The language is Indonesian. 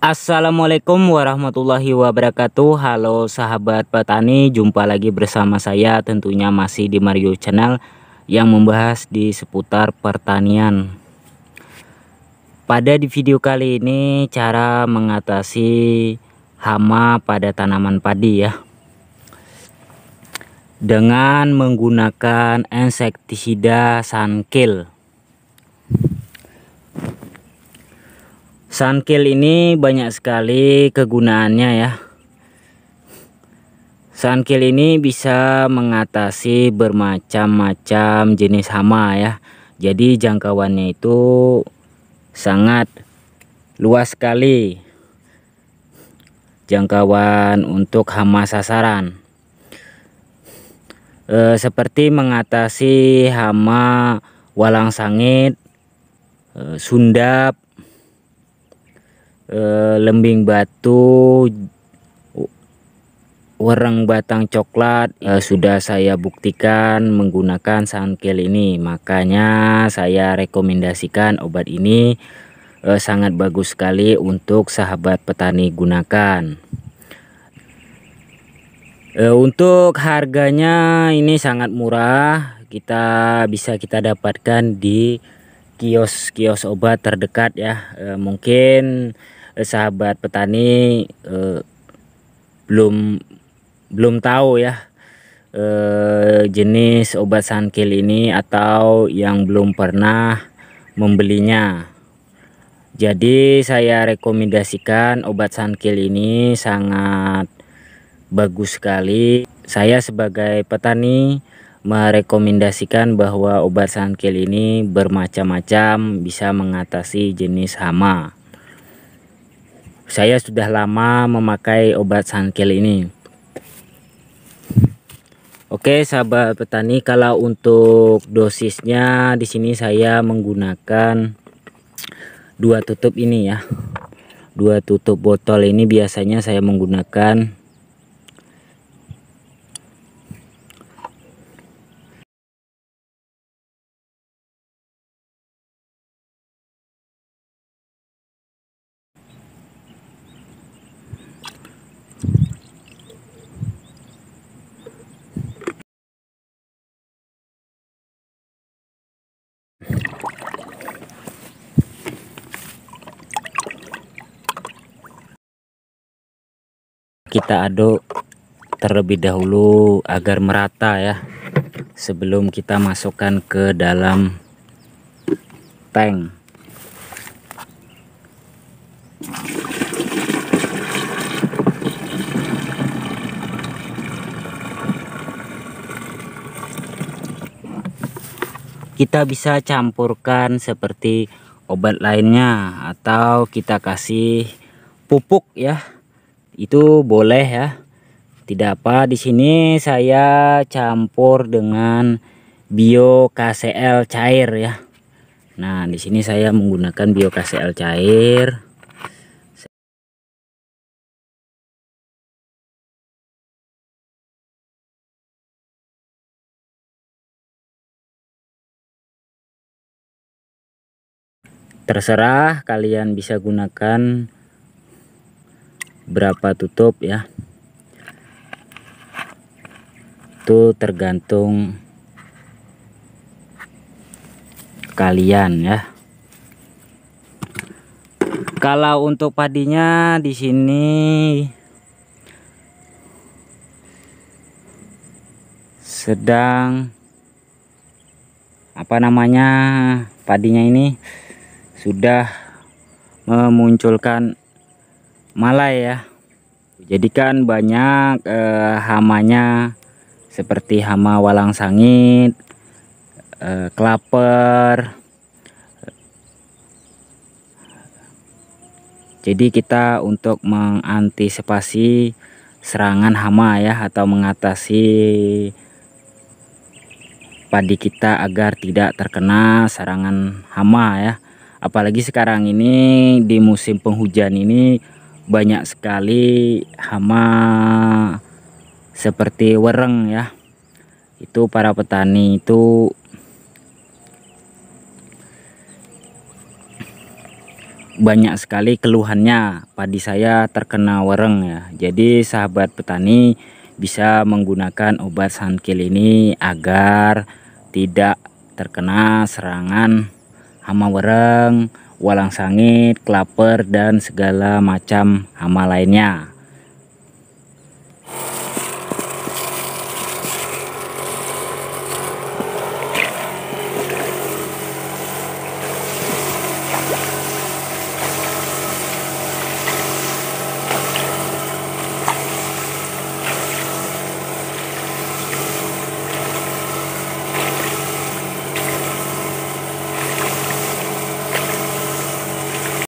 Assalamualaikum warahmatullahi wabarakatuh Halo sahabat petani Jumpa lagi bersama saya tentunya masih di Mario Channel Yang membahas di seputar pertanian Pada di video kali ini Cara mengatasi hama pada tanaman padi ya Dengan menggunakan insektisida sankil Sunkill ini banyak sekali kegunaannya ya. Sunkill ini bisa mengatasi bermacam-macam jenis hama ya. Jadi jangkauannya itu sangat luas sekali. Jangkauan untuk hama sasaran. E, seperti mengatasi hama walang sangit, e, sundap, Eh, lembing batu wereng batang coklat e, sudah saya buktikan menggunakan sangkil ini makanya saya rekomendasikan obat ini e, sangat bagus sekali untuk sahabat petani gunakan e, untuk harganya ini sangat murah kita bisa kita dapatkan di kios-kios obat terdekat ya e, mungkin eh, sahabat petani eh, belum belum tahu ya eh, jenis obat sankil ini atau yang belum pernah membelinya jadi saya rekomendasikan obat sankil ini sangat bagus sekali saya sebagai petani merekomendasikan bahwa obat sankil ini bermacam-macam bisa mengatasi jenis hama saya sudah lama memakai obat sangkil ini. Oke, sahabat petani, kalau untuk dosisnya di sini saya menggunakan dua tutup ini ya. Dua tutup botol ini biasanya saya menggunakan kita aduk terlebih dahulu agar merata ya sebelum kita masukkan ke dalam tank kita bisa campurkan seperti obat lainnya atau kita kasih pupuk ya itu boleh ya tidak apa di sini saya campur dengan bio KCL cair ya nah di sini saya menggunakan bio KCL cair terserah kalian bisa gunakan berapa tutup ya itu tergantung kalian ya kalau untuk padinya di sini sedang apa namanya padinya ini sudah memunculkan malai ya jadi kan banyak eh, hamanya seperti hama walang sangit eh, kelaper jadi kita untuk mengantisipasi serangan hama ya atau mengatasi padi kita agar tidak terkena serangan hama ya apalagi sekarang ini di musim penghujan ini banyak sekali hama seperti wereng ya itu para petani itu banyak sekali keluhannya padi saya terkena wereng ya jadi sahabat petani bisa menggunakan obat sankil ini agar tidak terkena serangan hama wereng walang sangit, klaper, dan segala macam hama lainnya.